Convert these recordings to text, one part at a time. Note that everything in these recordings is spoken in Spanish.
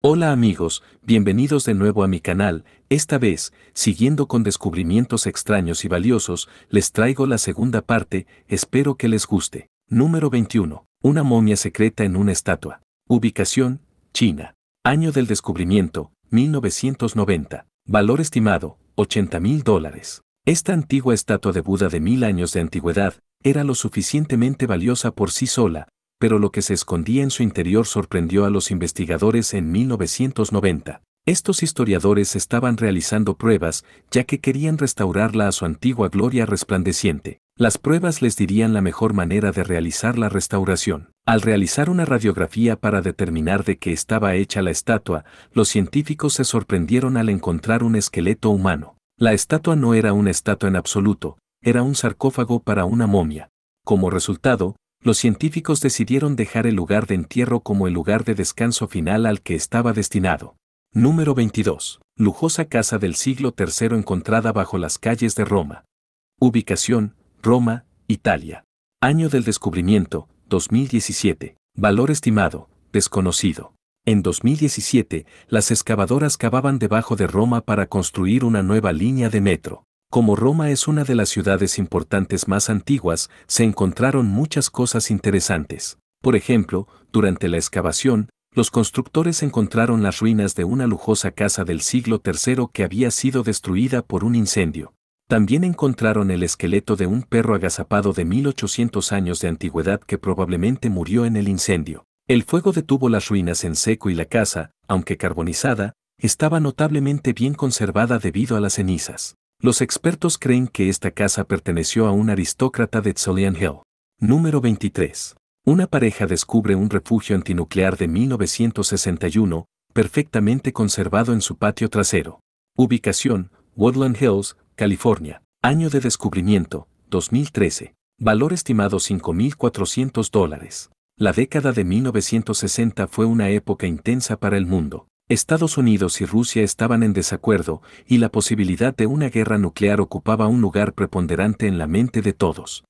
Hola amigos, bienvenidos de nuevo a mi canal, esta vez, siguiendo con descubrimientos extraños y valiosos, les traigo la segunda parte, espero que les guste. Número 21. Una momia secreta en una estatua. Ubicación, China. Año del descubrimiento, 1990. Valor estimado, 80 mil dólares. Esta antigua estatua de Buda de mil años de antigüedad, era lo suficientemente valiosa por sí sola, pero lo que se escondía en su interior sorprendió a los investigadores en 1990. Estos historiadores estaban realizando pruebas ya que querían restaurarla a su antigua gloria resplandeciente. Las pruebas les dirían la mejor manera de realizar la restauración. Al realizar una radiografía para determinar de qué estaba hecha la estatua, los científicos se sorprendieron al encontrar un esqueleto humano. La estatua no era una estatua en absoluto, era un sarcófago para una momia. Como resultado, los científicos decidieron dejar el lugar de entierro como el lugar de descanso final al que estaba destinado. Número 22. Lujosa casa del siglo III encontrada bajo las calles de Roma. Ubicación, Roma, Italia. Año del descubrimiento, 2017. Valor estimado, desconocido. En 2017, las excavadoras cavaban debajo de Roma para construir una nueva línea de metro. Como Roma es una de las ciudades importantes más antiguas, se encontraron muchas cosas interesantes. Por ejemplo, durante la excavación, los constructores encontraron las ruinas de una lujosa casa del siglo III que había sido destruida por un incendio. También encontraron el esqueleto de un perro agazapado de 1800 años de antigüedad que probablemente murió en el incendio. El fuego detuvo las ruinas en seco y la casa, aunque carbonizada, estaba notablemente bien conservada debido a las cenizas. Los expertos creen que esta casa perteneció a un aristócrata de Solian Hill. Número 23. Una pareja descubre un refugio antinuclear de 1961, perfectamente conservado en su patio trasero. Ubicación, Woodland Hills, California. Año de descubrimiento, 2013. Valor estimado 5.400 dólares. La década de 1960 fue una época intensa para el mundo. Estados Unidos y Rusia estaban en desacuerdo y la posibilidad de una guerra nuclear ocupaba un lugar preponderante en la mente de todos.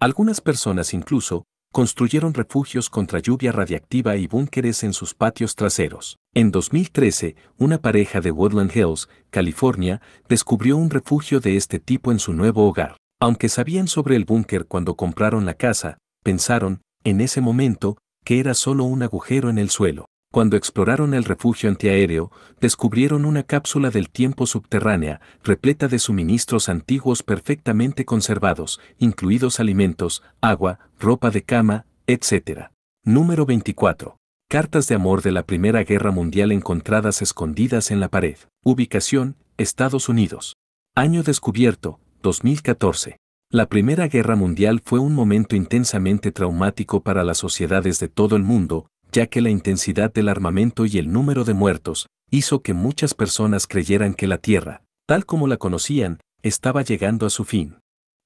Algunas personas incluso construyeron refugios contra lluvia radiactiva y búnkeres en sus patios traseros. En 2013, una pareja de Woodland Hills, California, descubrió un refugio de este tipo en su nuevo hogar. Aunque sabían sobre el búnker cuando compraron la casa, pensaron, en ese momento, que era solo un agujero en el suelo. Cuando exploraron el refugio antiaéreo, descubrieron una cápsula del tiempo subterránea, repleta de suministros antiguos perfectamente conservados, incluidos alimentos, agua, ropa de cama, etc. Número 24. Cartas de amor de la Primera Guerra Mundial encontradas escondidas en la pared. Ubicación, Estados Unidos. Año descubierto, 2014. La Primera Guerra Mundial fue un momento intensamente traumático para las sociedades de todo el mundo, ya que la intensidad del armamento y el número de muertos hizo que muchas personas creyeran que la Tierra, tal como la conocían, estaba llegando a su fin.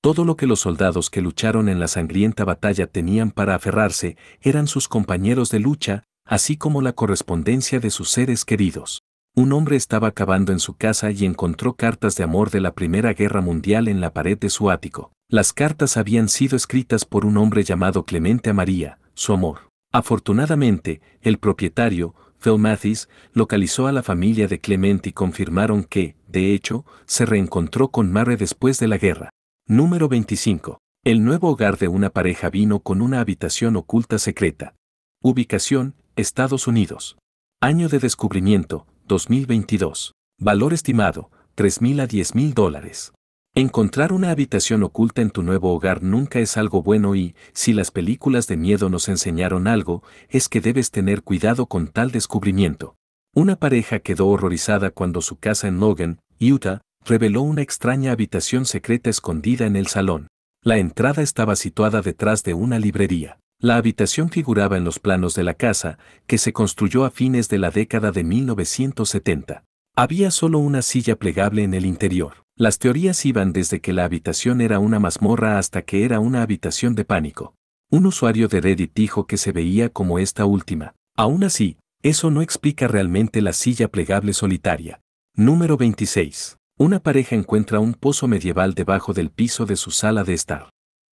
Todo lo que los soldados que lucharon en la sangrienta batalla tenían para aferrarse eran sus compañeros de lucha, así como la correspondencia de sus seres queridos. Un hombre estaba cavando en su casa y encontró cartas de amor de la Primera Guerra Mundial en la pared de su ático. Las cartas habían sido escritas por un hombre llamado Clemente a María, su amor. Afortunadamente, el propietario, Phil Mathis, localizó a la familia de Clement y confirmaron que, de hecho, se reencontró con Marre después de la guerra. Número 25. El nuevo hogar de una pareja vino con una habitación oculta secreta. Ubicación, Estados Unidos. Año de descubrimiento, 2022. Valor estimado, 3.000 a 10.000 dólares. Encontrar una habitación oculta en tu nuevo hogar nunca es algo bueno y, si las películas de miedo nos enseñaron algo, es que debes tener cuidado con tal descubrimiento. Una pareja quedó horrorizada cuando su casa en Logan, Utah, reveló una extraña habitación secreta escondida en el salón. La entrada estaba situada detrás de una librería. La habitación figuraba en los planos de la casa, que se construyó a fines de la década de 1970. Había solo una silla plegable en el interior. Las teorías iban desde que la habitación era una mazmorra hasta que era una habitación de pánico. Un usuario de Reddit dijo que se veía como esta última. Aún así, eso no explica realmente la silla plegable solitaria. Número 26. Una pareja encuentra un pozo medieval debajo del piso de su sala de estar.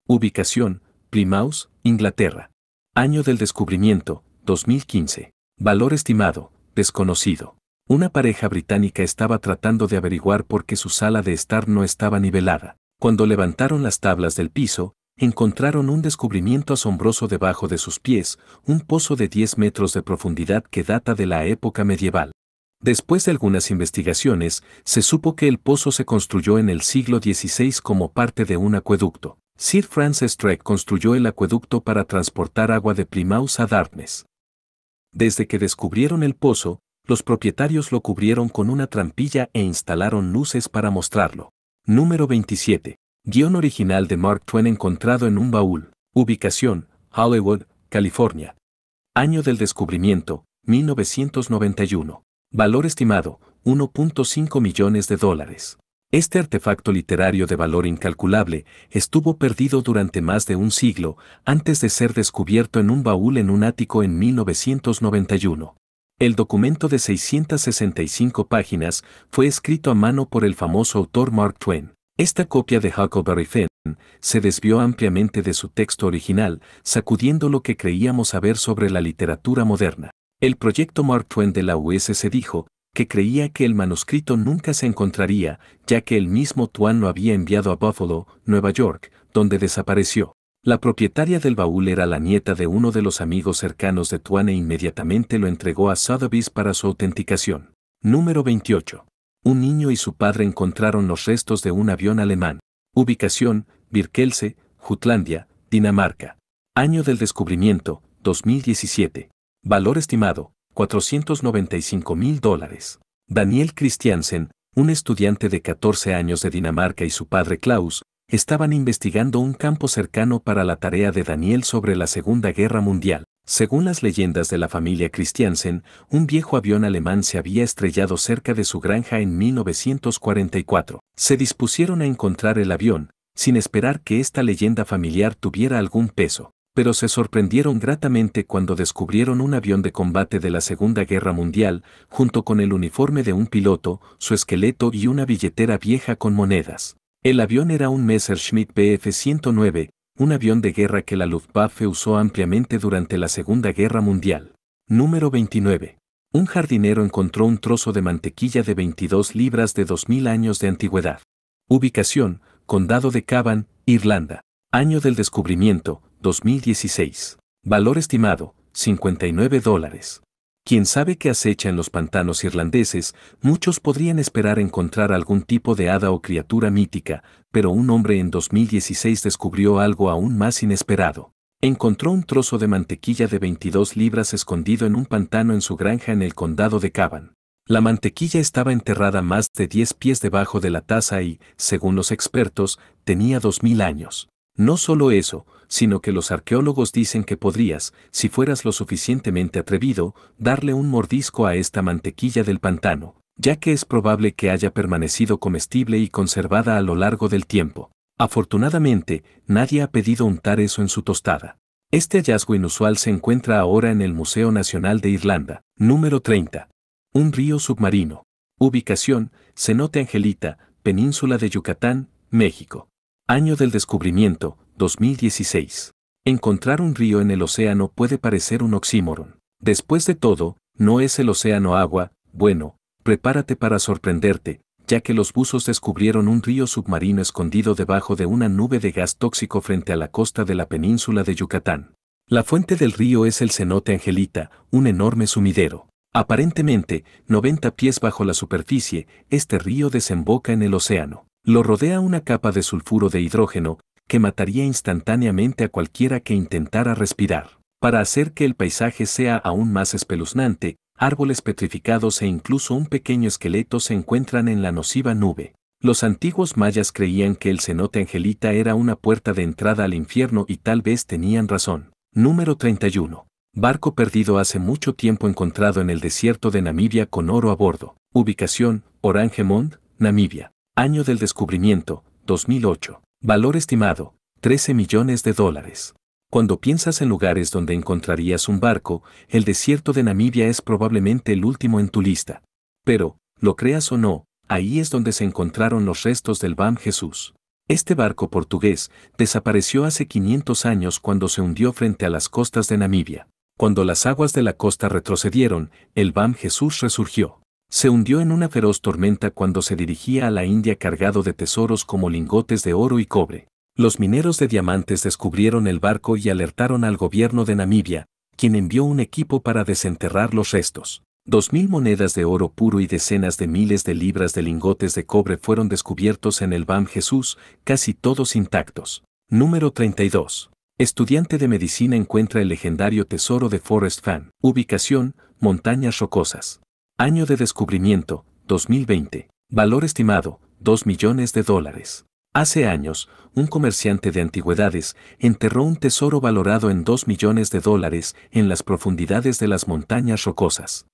Ubicación, Plymouth, Inglaterra. Año del descubrimiento, 2015. Valor estimado, desconocido. Una pareja británica estaba tratando de averiguar por qué su sala de estar no estaba nivelada. Cuando levantaron las tablas del piso, encontraron un descubrimiento asombroso debajo de sus pies, un pozo de 10 metros de profundidad que data de la época medieval. Después de algunas investigaciones, se supo que el pozo se construyó en el siglo XVI como parte de un acueducto. Sir Francis Drake construyó el acueducto para transportar agua de Plymouth a Dartmouth. Desde que descubrieron el pozo, los propietarios lo cubrieron con una trampilla e instalaron luces para mostrarlo. Número 27. Guión original de Mark Twain encontrado en un baúl. Ubicación, Hollywood, California. Año del descubrimiento, 1991. Valor estimado, 1.5 millones de dólares. Este artefacto literario de valor incalculable estuvo perdido durante más de un siglo antes de ser descubierto en un baúl en un ático en 1991. El documento de 665 páginas fue escrito a mano por el famoso autor Mark Twain. Esta copia de Huckleberry Finn se desvió ampliamente de su texto original, sacudiendo lo que creíamos saber sobre la literatura moderna. El proyecto Mark Twain de la US se dijo que creía que el manuscrito nunca se encontraría, ya que el mismo Twain lo había enviado a Buffalo, Nueva York, donde desapareció. La propietaria del baúl era la nieta de uno de los amigos cercanos de Tuan e inmediatamente lo entregó a Sotheby's para su autenticación. Número 28. Un niño y su padre encontraron los restos de un avión alemán. Ubicación, Birkelse, Jutlandia, Dinamarca. Año del descubrimiento, 2017. Valor estimado, 495 mil dólares. Daniel Christiansen, un estudiante de 14 años de Dinamarca y su padre Klaus, estaban investigando un campo cercano para la tarea de Daniel sobre la Segunda Guerra Mundial. Según las leyendas de la familia Christiansen, un viejo avión alemán se había estrellado cerca de su granja en 1944. Se dispusieron a encontrar el avión, sin esperar que esta leyenda familiar tuviera algún peso, pero se sorprendieron gratamente cuando descubrieron un avión de combate de la Segunda Guerra Mundial, junto con el uniforme de un piloto, su esqueleto y una billetera vieja con monedas. El avión era un Messerschmitt Bf-109, un avión de guerra que la Luftwaffe usó ampliamente durante la Segunda Guerra Mundial. Número 29. Un jardinero encontró un trozo de mantequilla de 22 libras de 2000 años de antigüedad. Ubicación, Condado de Cavan, Irlanda. Año del descubrimiento, 2016. Valor estimado, 59 dólares. Quien sabe qué acecha en los pantanos irlandeses, muchos podrían esperar encontrar algún tipo de hada o criatura mítica, pero un hombre en 2016 descubrió algo aún más inesperado. Encontró un trozo de mantequilla de 22 libras escondido en un pantano en su granja en el condado de Cavan. La mantequilla estaba enterrada más de 10 pies debajo de la taza y, según los expertos, tenía 2.000 años. No solo eso, sino que los arqueólogos dicen que podrías, si fueras lo suficientemente atrevido, darle un mordisco a esta mantequilla del pantano, ya que es probable que haya permanecido comestible y conservada a lo largo del tiempo. Afortunadamente, nadie ha pedido untar eso en su tostada. Este hallazgo inusual se encuentra ahora en el Museo Nacional de Irlanda. Número 30. Un río submarino. Ubicación, Cenote Angelita, Península de Yucatán, México. Año del descubrimiento, 2016. Encontrar un río en el océano puede parecer un oxímoron. Después de todo, no es el océano agua, bueno, prepárate para sorprenderte, ya que los buzos descubrieron un río submarino escondido debajo de una nube de gas tóxico frente a la costa de la península de Yucatán. La fuente del río es el cenote Angelita, un enorme sumidero. Aparentemente, 90 pies bajo la superficie, este río desemboca en el océano. Lo rodea una capa de sulfuro de hidrógeno, que mataría instantáneamente a cualquiera que intentara respirar. Para hacer que el paisaje sea aún más espeluznante, árboles petrificados e incluso un pequeño esqueleto se encuentran en la nociva nube. Los antiguos mayas creían que el cenote angelita era una puerta de entrada al infierno y tal vez tenían razón. Número 31. Barco perdido hace mucho tiempo encontrado en el desierto de Namibia con oro a bordo. Ubicación, Orangemond, Namibia. Año del descubrimiento, 2008. Valor estimado, 13 millones de dólares. Cuando piensas en lugares donde encontrarías un barco, el desierto de Namibia es probablemente el último en tu lista. Pero, lo creas o no, ahí es donde se encontraron los restos del BAM Jesús. Este barco portugués desapareció hace 500 años cuando se hundió frente a las costas de Namibia. Cuando las aguas de la costa retrocedieron, el BAM Jesús resurgió. Se hundió en una feroz tormenta cuando se dirigía a la India cargado de tesoros como lingotes de oro y cobre. Los mineros de diamantes descubrieron el barco y alertaron al gobierno de Namibia, quien envió un equipo para desenterrar los restos. Dos mil monedas de oro puro y decenas de miles de libras de lingotes de cobre fueron descubiertos en el BAM Jesús, casi todos intactos. Número 32. Estudiante de medicina encuentra el legendario tesoro de Forest Fan. Ubicación, montañas rocosas. Año de descubrimiento, 2020. Valor estimado, 2 millones de dólares. Hace años, un comerciante de antigüedades enterró un tesoro valorado en 2 millones de dólares en las profundidades de las montañas rocosas.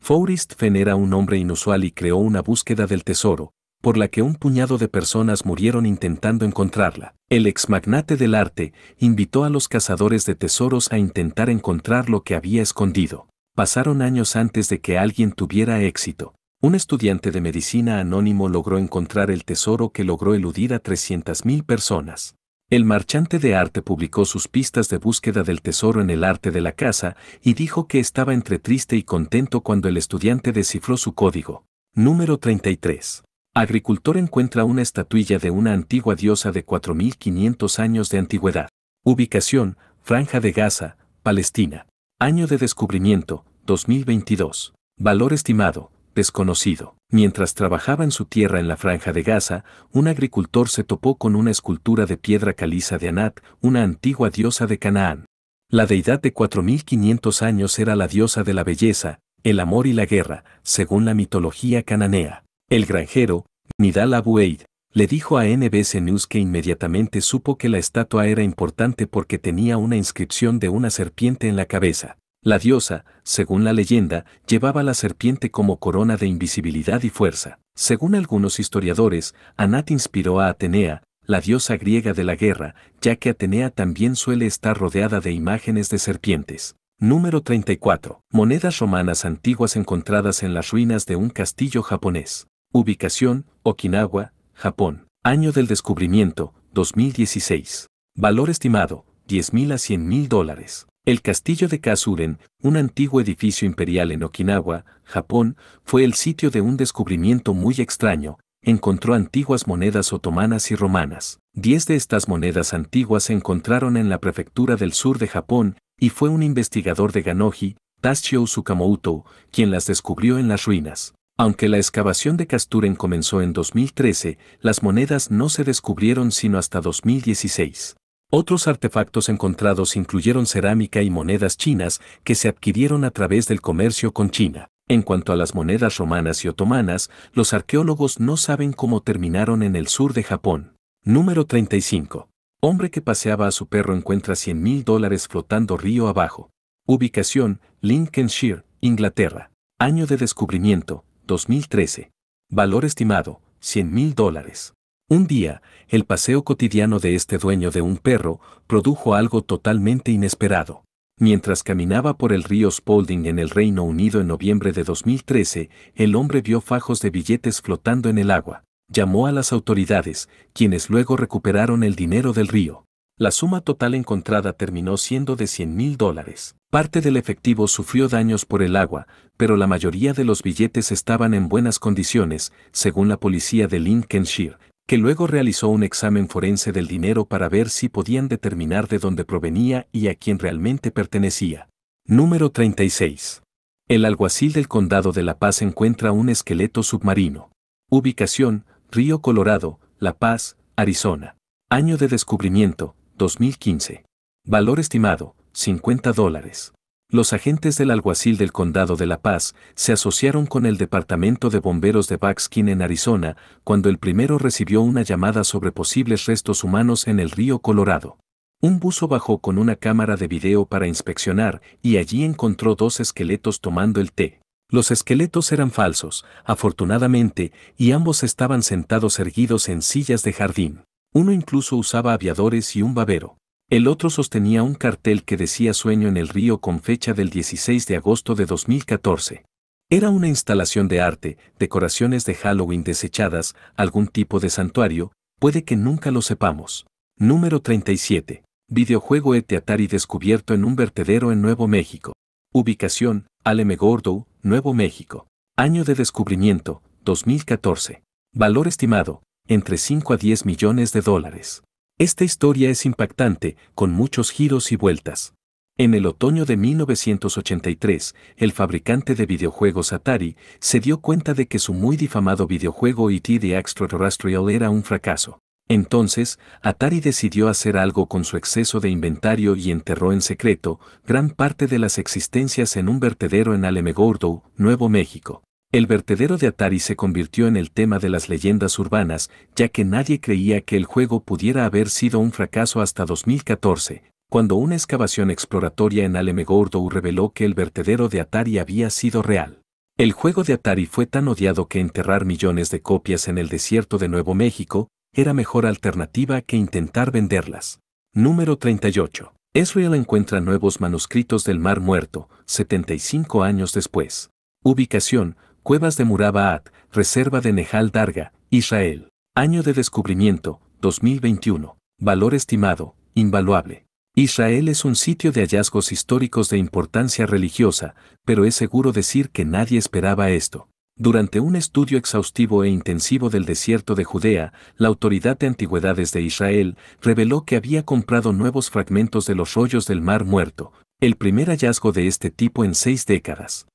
Forrest Fenn era un hombre inusual y creó una búsqueda del tesoro, por la que un puñado de personas murieron intentando encontrarla. El ex magnate del arte invitó a los cazadores de tesoros a intentar encontrar lo que había escondido. Pasaron años antes de que alguien tuviera éxito. Un estudiante de medicina anónimo logró encontrar el tesoro que logró eludir a 300.000 personas. El marchante de arte publicó sus pistas de búsqueda del tesoro en el arte de la casa y dijo que estaba entre triste y contento cuando el estudiante descifró su código. Número 33. Agricultor encuentra una estatuilla de una antigua diosa de 4.500 años de antigüedad. Ubicación, Franja de Gaza, Palestina. Año de descubrimiento, 2022. Valor estimado, desconocido. Mientras trabajaba en su tierra en la franja de Gaza, un agricultor se topó con una escultura de piedra caliza de Anat, una antigua diosa de Canaán. La deidad de 4.500 años era la diosa de la belleza, el amor y la guerra, según la mitología cananea. El granjero, Nidal Abu Eid, le dijo a NBC News que inmediatamente supo que la estatua era importante porque tenía una inscripción de una serpiente en la cabeza. La diosa, según la leyenda, llevaba la serpiente como corona de invisibilidad y fuerza. Según algunos historiadores, Anat inspiró a Atenea, la diosa griega de la guerra, ya que Atenea también suele estar rodeada de imágenes de serpientes. Número 34. Monedas romanas antiguas encontradas en las ruinas de un castillo japonés. Ubicación, Okinawa, Japón. Año del descubrimiento, 2016. Valor estimado, 10.000 a 100.000 dólares. El castillo de Kasuren, un antiguo edificio imperial en Okinawa, Japón, fue el sitio de un descubrimiento muy extraño. Encontró antiguas monedas otomanas y romanas. Diez de estas monedas antiguas se encontraron en la prefectura del sur de Japón, y fue un investigador de Ganoji, Tashio Tsukamoto, quien las descubrió en las ruinas. Aunque la excavación de Kasturen comenzó en 2013, las monedas no se descubrieron sino hasta 2016. Otros artefactos encontrados incluyeron cerámica y monedas chinas que se adquirieron a través del comercio con China. En cuanto a las monedas romanas y otomanas, los arqueólogos no saben cómo terminaron en el sur de Japón. Número 35. Hombre que paseaba a su perro encuentra 100,000 mil dólares flotando río abajo. Ubicación, Lincolnshire, Inglaterra. Año de descubrimiento, 2013. Valor estimado, 100,000 mil dólares. Un día, el paseo cotidiano de este dueño de un perro produjo algo totalmente inesperado. Mientras caminaba por el río Spalding en el Reino Unido en noviembre de 2013, el hombre vio fajos de billetes flotando en el agua. Llamó a las autoridades, quienes luego recuperaron el dinero del río. La suma total encontrada terminó siendo de 100 mil dólares. Parte del efectivo sufrió daños por el agua, pero la mayoría de los billetes estaban en buenas condiciones, según la policía de Lincolnshire, que luego realizó un examen forense del dinero para ver si podían determinar de dónde provenía y a quién realmente pertenecía. Número 36. El alguacil del condado de La Paz encuentra un esqueleto submarino. Ubicación, Río Colorado, La Paz, Arizona. Año de descubrimiento, 2015. Valor estimado, 50 dólares. Los agentes del alguacil del condado de La Paz se asociaron con el Departamento de Bomberos de Buckskin en Arizona cuando el primero recibió una llamada sobre posibles restos humanos en el río Colorado. Un buzo bajó con una cámara de video para inspeccionar y allí encontró dos esqueletos tomando el té. Los esqueletos eran falsos, afortunadamente, y ambos estaban sentados erguidos en sillas de jardín. Uno incluso usaba aviadores y un babero. El otro sostenía un cartel que decía Sueño en el río con fecha del 16 de agosto de 2014. Era una instalación de arte, decoraciones de Halloween desechadas, algún tipo de santuario, puede que nunca lo sepamos. Número 37. Videojuego ET Atari descubierto en un vertedero en Nuevo México. Ubicación, Alemegordo, Nuevo México. Año de descubrimiento, 2014. Valor estimado, entre 5 a 10 millones de dólares. Esta historia es impactante, con muchos giros y vueltas. En el otoño de 1983, el fabricante de videojuegos Atari se dio cuenta de que su muy difamado videojuego E.T. The Extraterrestrial era un fracaso. Entonces, Atari decidió hacer algo con su exceso de inventario y enterró en secreto gran parte de las existencias en un vertedero en Alemegordo, Nuevo México. El vertedero de Atari se convirtió en el tema de las leyendas urbanas, ya que nadie creía que el juego pudiera haber sido un fracaso hasta 2014, cuando una excavación exploratoria en Alemegordo reveló que el vertedero de Atari había sido real. El juego de Atari fue tan odiado que enterrar millones de copias en el desierto de Nuevo México era mejor alternativa que intentar venderlas. Número 38. Israel encuentra nuevos manuscritos del Mar Muerto, 75 años después. Ubicación, Cuevas de Murabaat, Reserva de Nehal Darga, Israel. Año de descubrimiento, 2021. Valor estimado, invaluable. Israel es un sitio de hallazgos históricos de importancia religiosa, pero es seguro decir que nadie esperaba esto. Durante un estudio exhaustivo e intensivo del desierto de Judea, la Autoridad de Antigüedades de Israel reveló que había comprado nuevos fragmentos de los rollos del Mar Muerto, el primer hallazgo de este tipo en seis décadas.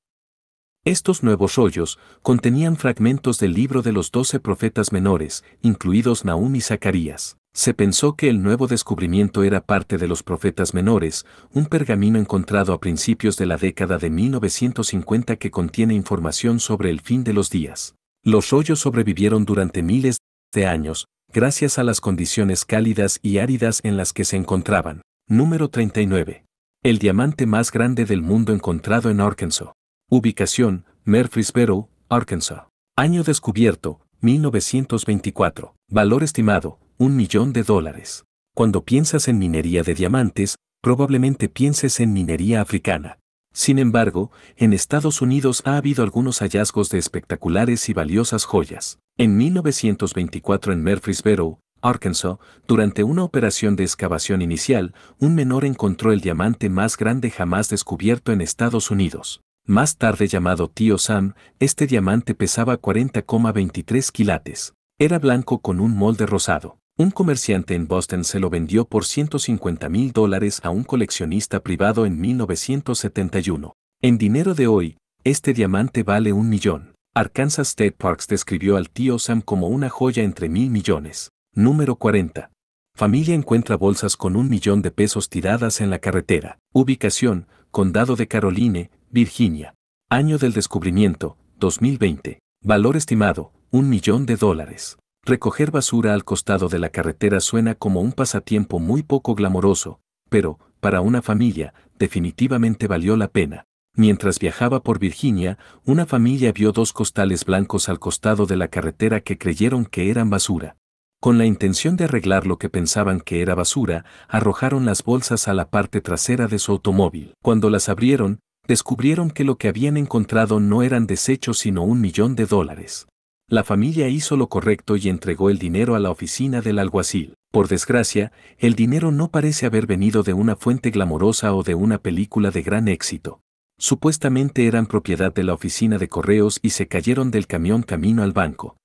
Estos nuevos rollos contenían fragmentos del libro de los doce profetas menores, incluidos Nahum y Zacarías. Se pensó que el nuevo descubrimiento era parte de los profetas menores, un pergamino encontrado a principios de la década de 1950 que contiene información sobre el fin de los días. Los rollos sobrevivieron durante miles de años, gracias a las condiciones cálidas y áridas en las que se encontraban. Número 39. El diamante más grande del mundo encontrado en Arkansas. Ubicación, Murfreesboro, Arkansas. Año descubierto, 1924. Valor estimado, un millón de dólares. Cuando piensas en minería de diamantes, probablemente pienses en minería africana. Sin embargo, en Estados Unidos ha habido algunos hallazgos de espectaculares y valiosas joyas. En 1924 en Murfreesboro, Arkansas, durante una operación de excavación inicial, un menor encontró el diamante más grande jamás descubierto en Estados Unidos más tarde llamado Tío Sam, este diamante pesaba 40,23 quilates. Era blanco con un molde rosado. Un comerciante en Boston se lo vendió por 150 mil dólares a un coleccionista privado en 1971. En dinero de hoy, este diamante vale un millón. Arkansas State Parks describió al tío Sam como una joya entre mil millones. Número 40. Familia encuentra bolsas con un millón de pesos tiradas en la carretera. Ubicación, Condado de Caroline, Virginia. Año del descubrimiento, 2020. Valor estimado, un millón de dólares. Recoger basura al costado de la carretera suena como un pasatiempo muy poco glamoroso, pero, para una familia, definitivamente valió la pena. Mientras viajaba por Virginia, una familia vio dos costales blancos al costado de la carretera que creyeron que eran basura. Con la intención de arreglar lo que pensaban que era basura, arrojaron las bolsas a la parte trasera de su automóvil. Cuando las abrieron, descubrieron que lo que habían encontrado no eran desechos sino un millón de dólares. La familia hizo lo correcto y entregó el dinero a la oficina del alguacil. Por desgracia, el dinero no parece haber venido de una fuente glamorosa o de una película de gran éxito. Supuestamente eran propiedad de la oficina de correos y se cayeron del camión camino al banco.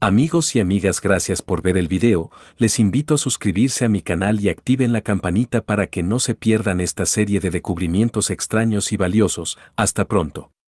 Amigos y amigas gracias por ver el video, les invito a suscribirse a mi canal y activen la campanita para que no se pierdan esta serie de descubrimientos extraños y valiosos, hasta pronto.